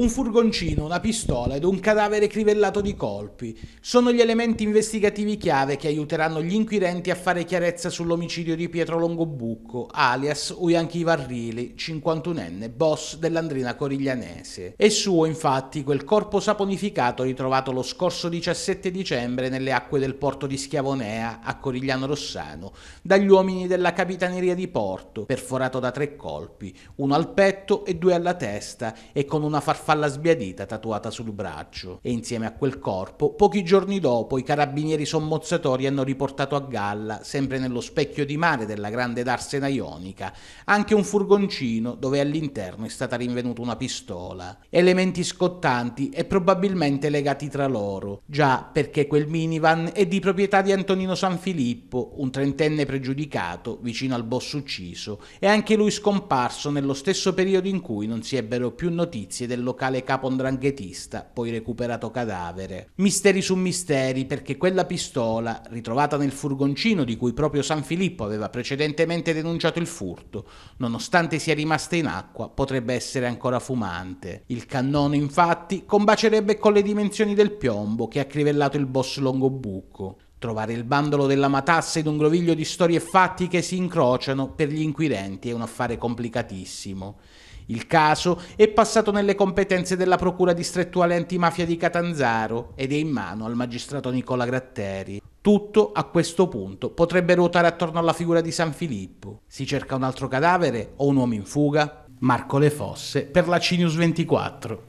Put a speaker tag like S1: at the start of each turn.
S1: un furgoncino, una pistola ed un cadavere crivellato di colpi. Sono gli elementi investigativi chiave che aiuteranno gli inquirenti a fare chiarezza sull'omicidio di Pietro Longobucco, alias Uyanchi Varrili, 51enne, boss dell'Andrina Coriglianese. È suo, infatti, quel corpo saponificato ritrovato lo scorso 17 dicembre nelle acque del porto di Schiavonea, a Corigliano Rossano, dagli uomini della Capitaneria di Porto, perforato da tre colpi, uno al petto e due alla testa, e con una farfalla farfalla sbiadita tatuata sul braccio e insieme a quel corpo, pochi giorni dopo i carabinieri sommozzatori hanno riportato a galla, sempre nello specchio di mare della grande darsena ionica, anche un furgoncino dove all'interno è stata rinvenuta una pistola. Elementi scottanti e probabilmente legati tra loro, già perché quel minivan è di proprietà di Antonino Sanfilippo, un trentenne pregiudicato vicino al boss ucciso e anche lui scomparso nello stesso periodo in cui non si ebbero più notizie dell'occasione locale capo ndranghetista, poi recuperato cadavere. Misteri su misteri perché quella pistola, ritrovata nel furgoncino di cui proprio San Filippo aveva precedentemente denunciato il furto, nonostante sia rimasta in acqua, potrebbe essere ancora fumante. Il cannone infatti combacerebbe con le dimensioni del piombo che ha crivellato il boss Longobucco. Trovare il bandolo della matassa ed un groviglio di storie e fatti che si incrociano per gli inquirenti è un affare complicatissimo. Il caso è passato nelle competenze della Procura distrettuale antimafia di Catanzaro ed è in mano al magistrato Nicola Gratteri. Tutto a questo punto potrebbe ruotare attorno alla figura di San Filippo. Si cerca un altro cadavere o un uomo in fuga? Marco Le Fosse per la CNews 24.